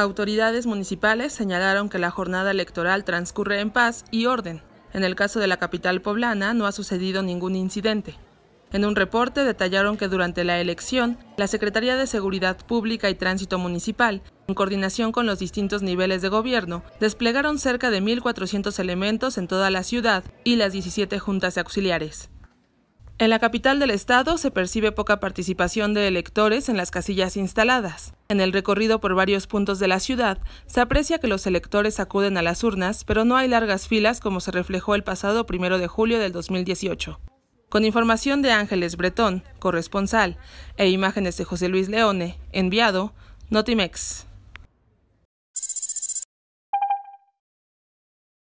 Autoridades municipales señalaron que la jornada electoral transcurre en paz y orden. En el caso de la capital poblana no ha sucedido ningún incidente. En un reporte detallaron que durante la elección, la Secretaría de Seguridad Pública y Tránsito Municipal, en coordinación con los distintos niveles de gobierno, desplegaron cerca de 1.400 elementos en toda la ciudad y las 17 juntas auxiliares. En la capital del estado se percibe poca participación de electores en las casillas instaladas. En el recorrido por varios puntos de la ciudad, se aprecia que los electores acuden a las urnas, pero no hay largas filas como se reflejó el pasado primero de julio del 2018. Con información de Ángeles Bretón, corresponsal, e imágenes de José Luis Leone, enviado, Notimex.